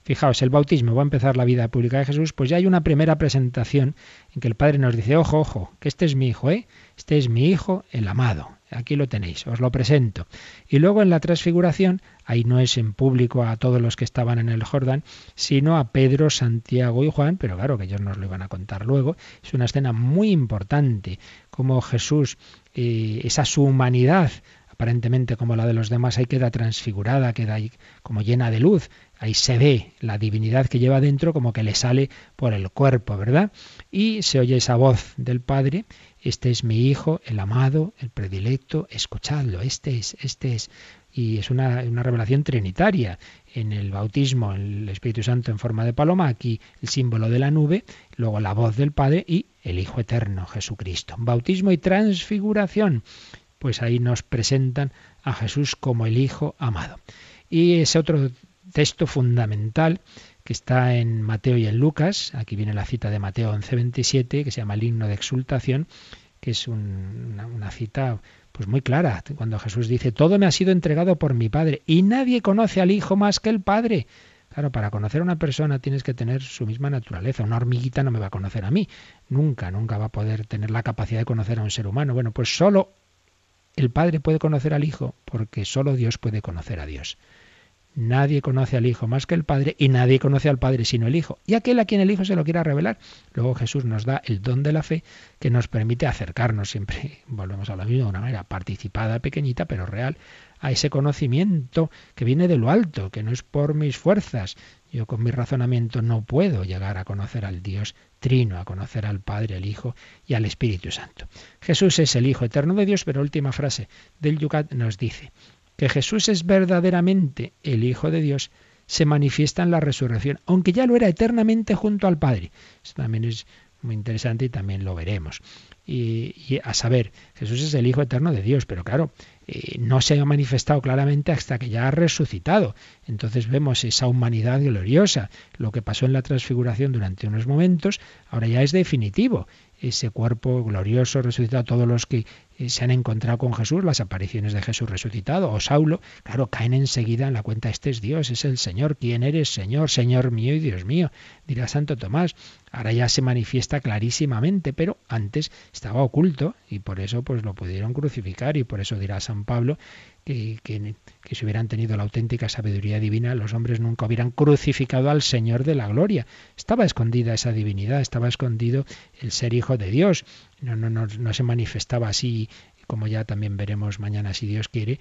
Fijaos, el bautismo va a empezar la vida pública de Jesús, pues ya hay una primera presentación en que el Padre nos dice, ojo, ojo, que este es mi hijo, ¿eh? Este es mi hijo, el amado. Aquí lo tenéis, os lo presento. Y luego en la transfiguración, ahí no es en público a todos los que estaban en el Jordán, sino a Pedro, Santiago y Juan, pero claro que ellos nos lo iban a contar luego. Es una escena muy importante, como Jesús, eh, esa su humanidad, aparentemente como la de los demás, ahí queda transfigurada, queda ahí como llena de luz. Ahí se ve la divinidad que lleva dentro como que le sale por el cuerpo, ¿verdad? Y se oye esa voz del Padre este es mi hijo, el amado, el predilecto, escuchadlo, este es, este es. Y es una, revelación trinitaria. En el bautismo, el Espíritu Santo en forma de paloma, aquí el símbolo de la nube, luego la voz del Padre y el Hijo Eterno, Jesucristo. Bautismo y transfiguración. Pues ahí nos presentan a Jesús como el Hijo amado. Y es otro texto fundamental que está en Mateo y en Lucas. Aquí viene la cita de Mateo 11:27, que se llama el himno de exultación, que es una, cita pues muy clara, cuando Jesús dice, todo me ha sido entregado por mi Padre, y nadie conoce al Hijo más que el Padre. Claro, para conocer a una persona tienes que tener su misma naturaleza. Una hormiguita no me va a conocer a mí. Nunca, nunca va a poder tener la capacidad de conocer a un ser humano. Bueno, pues solo el Padre puede conocer al Hijo, porque solo Dios puede conocer a Dios. Nadie conoce al Hijo más que el Padre y nadie conoce al Padre sino el Hijo. Y aquel a quien el Hijo se lo quiera revelar. Luego Jesús nos da el don de la fe que nos permite acercarnos siempre, volvemos a la mismo de una manera participada, pequeñita, pero real, a ese conocimiento que viene de lo alto, que no es por mis fuerzas. Yo con mi razonamiento no puedo llegar a conocer al Dios trino, a conocer al Padre, al Hijo y al Espíritu Santo. Jesús es el Hijo eterno de Dios, pero última frase del Yucat nos dice, que Jesús es verdaderamente el Hijo de Dios se manifiesta en la resurrección, aunque ya lo era eternamente junto al Padre. Eso también es muy interesante y también lo veremos. Y, a saber, Jesús es el Hijo eterno de Dios, pero claro, eh, no se ha manifestado claramente hasta que ya ha resucitado. Entonces vemos esa humanidad gloriosa. Lo que pasó en la transfiguración durante unos momentos, ahora ya es definitivo ese cuerpo glorioso resucitado, todos los que eh, se han encontrado con Jesús, las apariciones de Jesús resucitado, o Saulo, claro, caen enseguida en la cuenta, este es Dios, es el Señor, ¿quién eres, Señor, Señor mío y Dios mío? Dirá Santo Tomás, ahora ya se manifiesta clarísimamente, pero antes estaba oculto y por eso pues lo pudieron crucificar y por eso dirá San Pablo que, que, si hubieran tenido la auténtica sabiduría divina, los hombres nunca hubieran crucificado al Señor de la gloria. Estaba escondida esa divinidad, estaba escondido el ser hijo de Dios. No, no, no, no se manifestaba así, como ya también veremos mañana, si Dios quiere.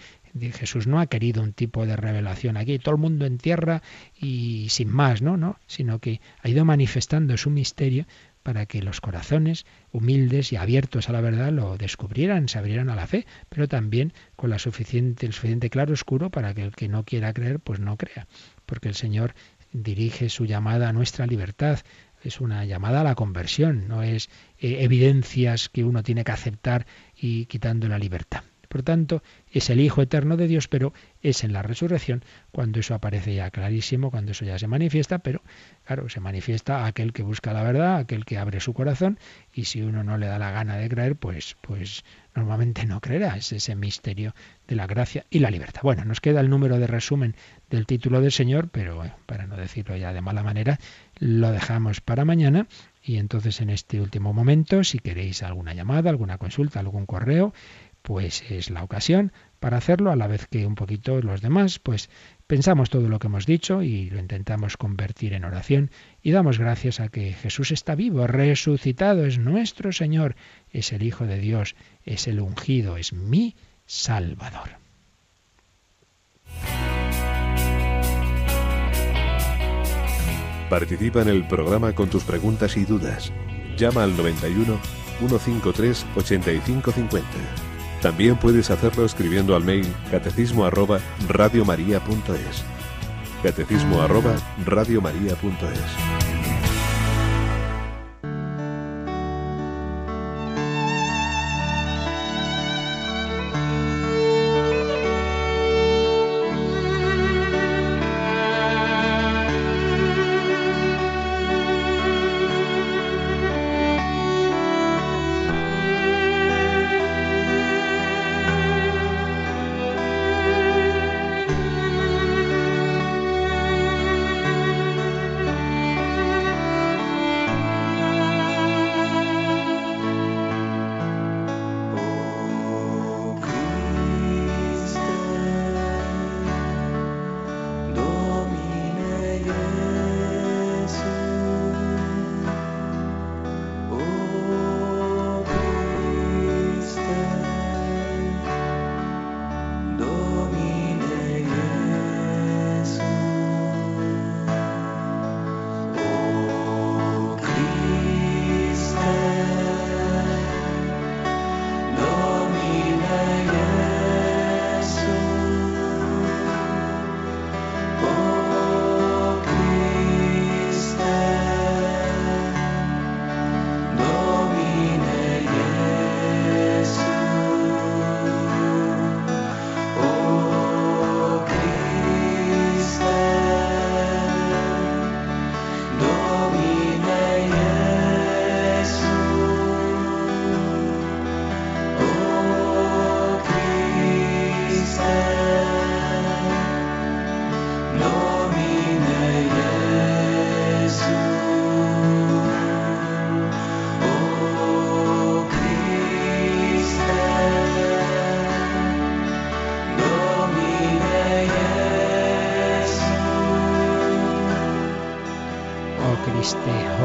Jesús no ha querido un tipo de revelación aquí, todo el mundo en tierra y sin más, ¿no? ¿no? Sino que ha ido manifestando su misterio para que los corazones humildes y abiertos a la verdad lo descubrieran, se abrieran a la fe, pero también con la suficiente, el suficiente claro oscuro para que el que no quiera creer, pues no crea, porque el Señor dirige su llamada a nuestra libertad, es una llamada a la conversión, no es eh, evidencias que uno tiene que aceptar y quitando la libertad. Por tanto, es el Hijo eterno de Dios, pero es en la resurrección cuando eso aparece ya clarísimo, cuando eso ya se manifiesta, pero claro, se manifiesta aquel que busca la verdad, aquel que abre su corazón, y si uno no le da la gana de creer, pues, pues normalmente no creerá. Es ese misterio de la gracia y la libertad. Bueno, nos queda el número de resumen del título del Señor, pero para no decirlo ya de mala manera, lo dejamos para mañana. Y entonces en este último momento, si queréis alguna llamada, alguna consulta, algún correo, pues es la ocasión para hacerlo, a la vez que un poquito los demás, pues pensamos todo lo que hemos dicho y lo intentamos convertir en oración y damos gracias a que Jesús está vivo, resucitado, es nuestro Señor, es el Hijo de Dios, es el ungido, es mi Salvador. Participa en el programa con tus preguntas y dudas. Llama al 91 153 8550. También puedes hacerlo escribiendo al mail catecismo arroba radiomaria.es. Catecismo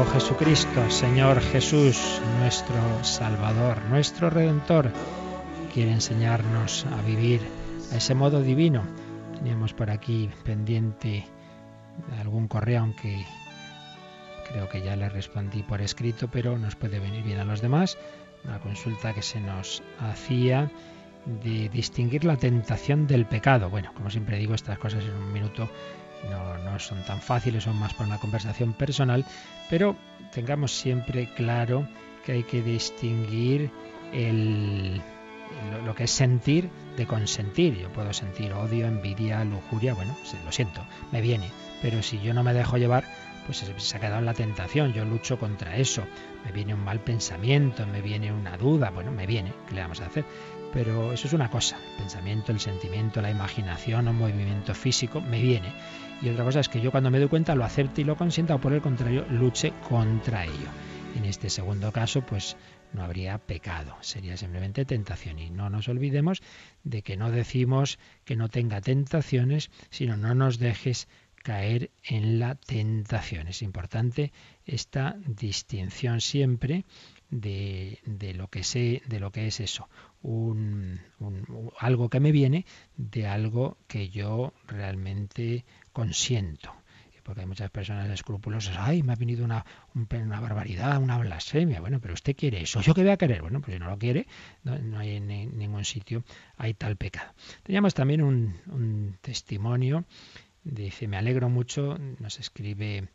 oh Jesucristo, Señor Jesús, nuestro Salvador, nuestro Redentor, quiere enseñarnos a vivir a ese modo divino. Teníamos por aquí pendiente algún correo, aunque creo que ya le respondí por escrito, pero nos puede venir bien a los demás. Una consulta que se nos hacía de distinguir la tentación del pecado. Bueno, como siempre digo, estas cosas en un minuto no, no son tan fáciles, son más para una conversación personal, pero tengamos siempre claro que hay que distinguir el, lo, que es sentir de consentir. Yo puedo sentir odio, envidia, lujuria, bueno, lo siento, me viene, pero si yo no me dejo llevar, pues se ha quedado en la tentación, yo lucho contra eso, me viene un mal pensamiento, me viene una duda, bueno, me viene, ¿qué le vamos a hacer? Pero eso es una cosa, el pensamiento, el sentimiento, la imaginación, un movimiento físico, me viene y otra cosa es que yo cuando me doy cuenta lo acepte y lo consienta o por el contrario luche contra ello. En este segundo caso, pues no habría pecado, sería simplemente tentación. Y no nos olvidemos de que no decimos que no tenga tentaciones, sino no nos dejes caer en la tentación. Es importante esta distinción siempre de, lo que sé, de lo que es eso, un, algo que me viene de algo que yo realmente consiento. Porque hay muchas personas escrupulosas, ay, me ha venido una, una barbaridad, una blasfemia. Bueno, pero usted quiere eso. ¿Yo qué voy a querer? Bueno, pues si no lo quiere, no, hay en ningún sitio, hay tal pecado. Teníamos también un, un testimonio, dice, me alegro mucho, nos escribe,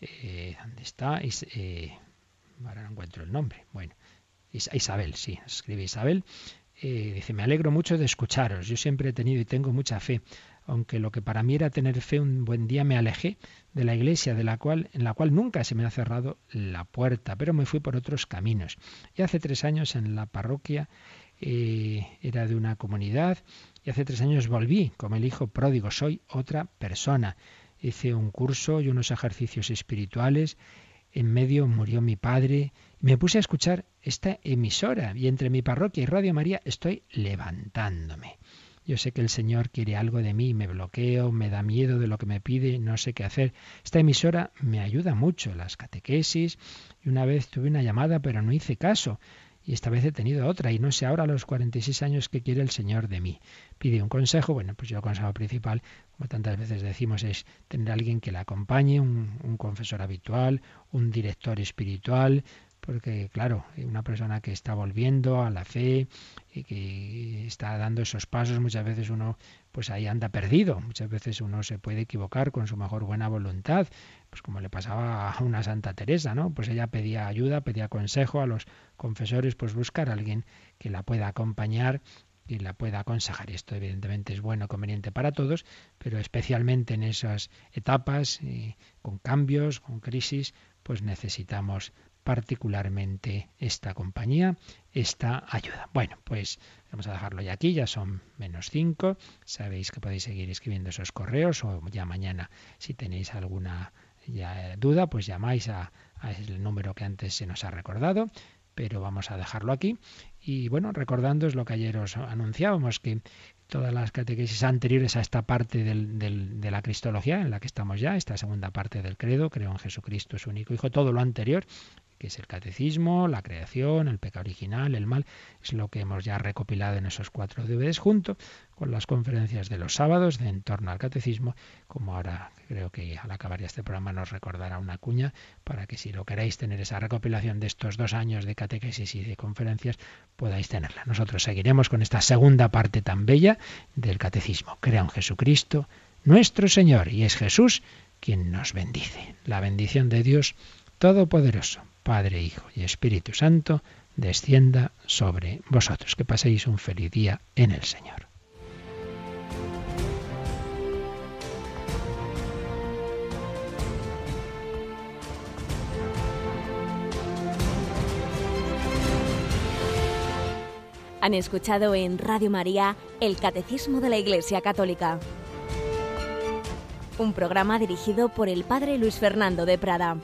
eh, ¿dónde está? Eh, ahora no encuentro el nombre. Bueno, Isabel, sí, escribe Isabel. Eh, dice, me alegro mucho de escucharos. Yo siempre he tenido y tengo mucha fe aunque lo que para mí era tener fe un buen día me alejé de la iglesia de la cual en la cual nunca se me ha cerrado la puerta, pero me fui por otros caminos. Y hace tres años en la parroquia eh, era de una comunidad y hace tres años volví como el hijo pródigo. Soy otra persona. Hice un curso y unos ejercicios espirituales. En medio murió mi padre. Me puse a escuchar esta emisora y entre mi parroquia y Radio María estoy levantándome. Yo sé que el Señor quiere algo de mí, me bloqueo, me da miedo de lo que me pide, no sé qué hacer. Esta emisora me ayuda mucho, las catequesis, y una vez tuve una llamada pero no hice caso. Y esta vez he tenido otra, y no sé ahora a los 46 años qué quiere el Señor de mí. Pide un consejo, bueno, pues yo el consejo principal, como tantas veces decimos, es tener a alguien que la acompañe, un, un confesor habitual, un director espiritual, porque claro, una persona que está volviendo a la fe y que está dando esos pasos, muchas veces uno pues ahí anda perdido, muchas veces uno se puede equivocar con su mejor buena voluntad, pues como le pasaba a una Santa Teresa, ¿no? Pues ella pedía ayuda, pedía consejo a los confesores, pues buscar a alguien que la pueda acompañar y la pueda aconsejar. Esto evidentemente es bueno, conveniente para todos, pero especialmente en esas etapas, eh, con cambios, con crisis, pues necesitamos particularmente esta compañía, esta ayuda. Bueno, pues vamos a dejarlo ya aquí, ya son menos cinco, Sabéis que podéis seguir escribiendo esos correos o ya mañana si tenéis alguna eh, duda, pues llamáis a, el número que antes se nos ha recordado pero vamos a dejarlo aquí. Y bueno, recordando es lo que ayer os anunciábamos, que todas las catequesis anteriores a esta parte de la Cristología, en la que estamos ya, esta segunda parte del credo, creo en Jesucristo, su único Hijo, todo lo anterior que es el catecismo, la creación, el pecado original, el mal, es lo que hemos ya recopilado en esos cuatro DVDs junto con las conferencias de los sábados de en torno al catecismo, como ahora creo que al acabar este programa nos recordará una cuña para que si lo queréis tener esa recopilación de estos dos años de catequesis y de conferencias podáis tenerla. Nosotros seguiremos con esta segunda parte tan bella del catecismo. Crea en Jesucristo, nuestro Señor, y es Jesús quien nos bendice. La bendición de Dios Todopoderoso. Padre, Hijo y Espíritu Santo, descienda sobre vosotros. Que paséis un feliz día en el Señor. Han escuchado en Radio María el Catecismo de la Iglesia Católica, un programa dirigido por el Padre Luis Fernando de Prada.